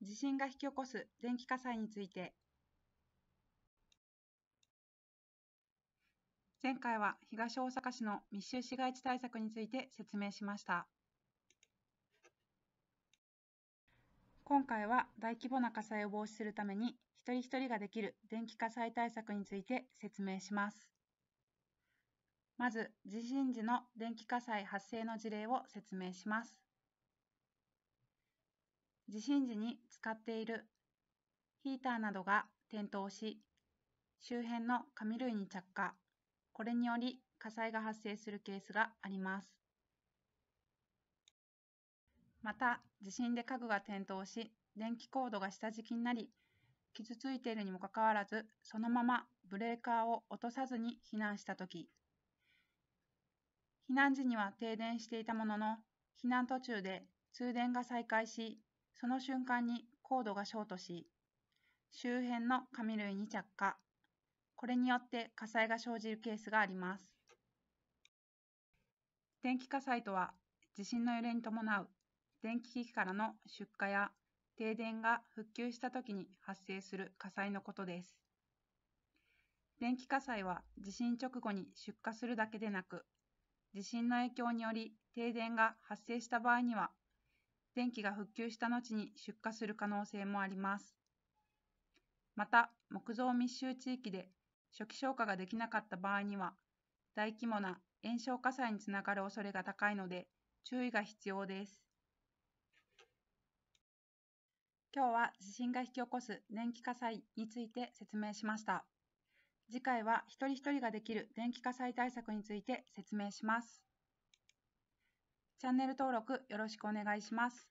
地震が引き起こす電気火災について前回は東大阪市の密集市街地対策について説明しました今回は大規模な火災を防止するために一人一人ができる電気火災対策について説明しますまず地震時の電気火災発生の事例を説明します地震時に使っているヒーターなどが点灯し、周辺の紙類に着火、これにより火災が発生するケースがあります。また、地震で家具が点灯し、電気コードが下敷きになり、傷ついているにもかかわらず、そのままブレーカーを落とさずに避難したとき、避難時には停電していたものの、避難途中で通電が再開し、その瞬間にコードがショートし、周辺の紙類に着火。これによって火災が生じるケースがあります。電気火災とは、地震の揺れに伴う電気機器からの出火や停電が復旧した時に発生する火災のことです。電気火災は地震直後に出火するだけでなく、地震の影響により停電が発生した場合には電気が復旧した後に出荷する可能性もあります。また、木造密集地域で初期消火ができなかった場合には、大規模な炎症火災につながる恐れが高いので、注意が必要です。今日は地震が引き起こす電気火災について説明しました。次回は一人一人ができる電気火災対策について説明します。チャンネル登録よろしくお願いします。